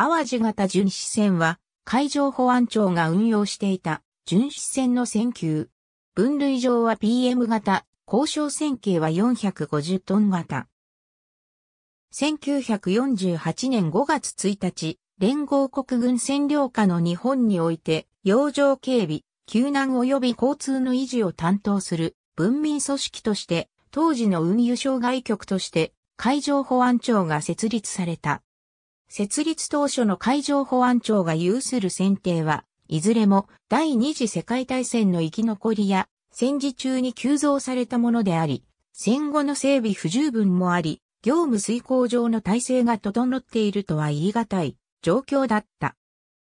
淡路型巡視船は、海上保安庁が運用していた巡視船の船級。分類上は PM 型、交渉船型は450トン型。1948年5月1日、連合国軍占領下の日本において、洋上警備、救難及び交通の維持を担当する文民組織として、当時の運輸障害局として、海上保安庁が設立された。設立当初の海上保安庁が有する選定は、いずれも第二次世界大戦の生き残りや戦時中に急増されたものであり、戦後の整備不十分もあり、業務遂行上の体制が整っているとは言い難い状況だった。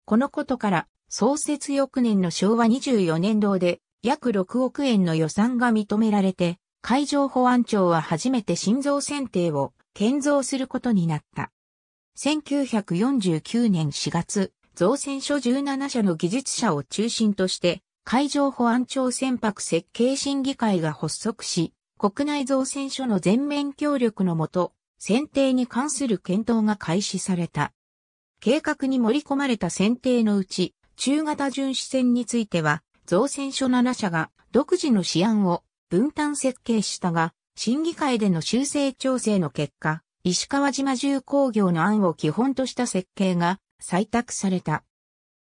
このことから、創設翌年の昭和24年度で約6億円の予算が認められて、海上保安庁は初めて新造選定を建造することになった。1949年4月、造船所17社の技術者を中心として、海上保安庁船舶設計審議会が発足し、国内造船所の全面協力のもと、選定に関する検討が開始された。計画に盛り込まれた選定のうち、中型巡視船については、造船所7社が独自の試案を分担設計したが、審議会での修正調整の結果、石川島重工業の案を基本とした設計が採択された。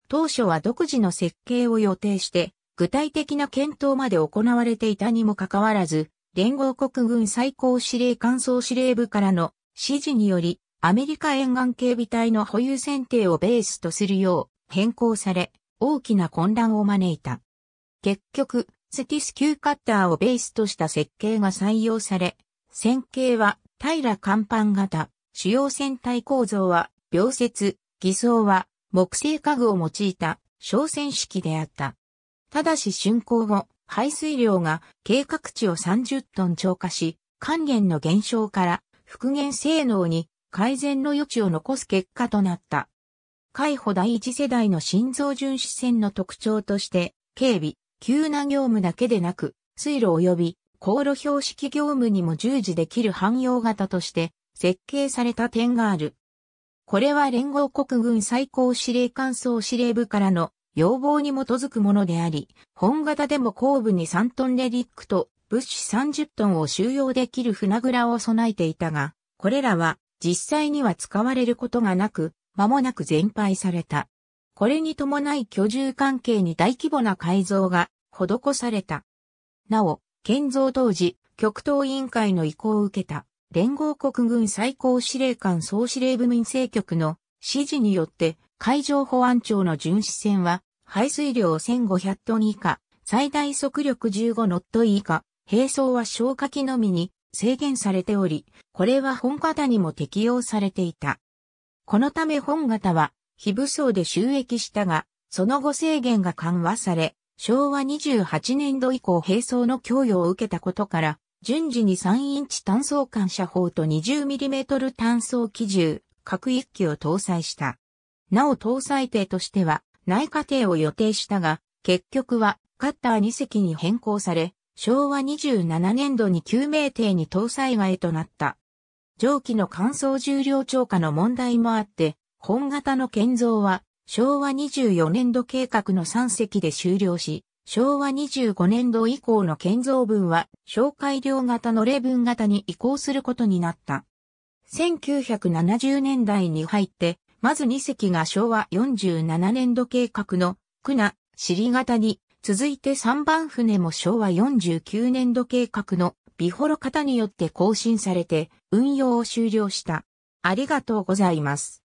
当初は独自の設計を予定して、具体的な検討まで行われていたにもかかわらず、連合国軍最高司令官総司令部からの指示により、アメリカ沿岸警備隊の保有選定をベースとするよう変更され、大きな混乱を招いた。結局、スティス級カッターをベースとした設計が採用され、戦型は平甲板型、主要船体構造は、描説、偽装は、木製家具を用いた、小船式であった。ただし竣工後、排水量が計画値を30トン超過し、還元の減少から復元性能に改善の余地を残す結果となった。海保第一世代の心臓巡視船の特徴として、警備、救難業務だけでなく、水路及び航路標識業務にも従事できる汎用型として設計された点がある。これは連合国軍最高司令官総司令部からの要望に基づくものであり、本型でも後部に3トンレリックと物資30トンを収容できる船蔵を備えていたが、これらは実際には使われることがなく、間もなく全廃された。これに伴い居住関係に大規模な改造が施された。なお、建造当時、極東委員会の意向を受けた、連合国軍最高司令官総司令部民政局の指示によって、海上保安庁の巡視船は、排水量1500トン以下、最大速力15ノット以下、並走は消火器のみに制限されており、これは本型にも適用されていた。このため本型は、非武装で収益したが、その後制限が緩和され、昭和28年度以降並走の供与を受けたことから、順次に3インチ単装間射砲と 20mm 単装機銃、各1機を搭載した。なお搭載艇としては、内科艇を予定したが、結局は、カッター2隻に変更され、昭和27年度に救命艇に搭載外となった。蒸気の乾燥重量超過の問題もあって、本型の建造は昭和24年度計画の3隻で終了し、昭和25年度以降の建造分は、小改良型の例文型に移行することになった。1970年代に入って、まず2隻が昭和47年度計画の、クナ、尻型に、続いて3番船も昭和49年度計画の、ビホロ型によって更新されて、運用を終了した。ありがとうございます。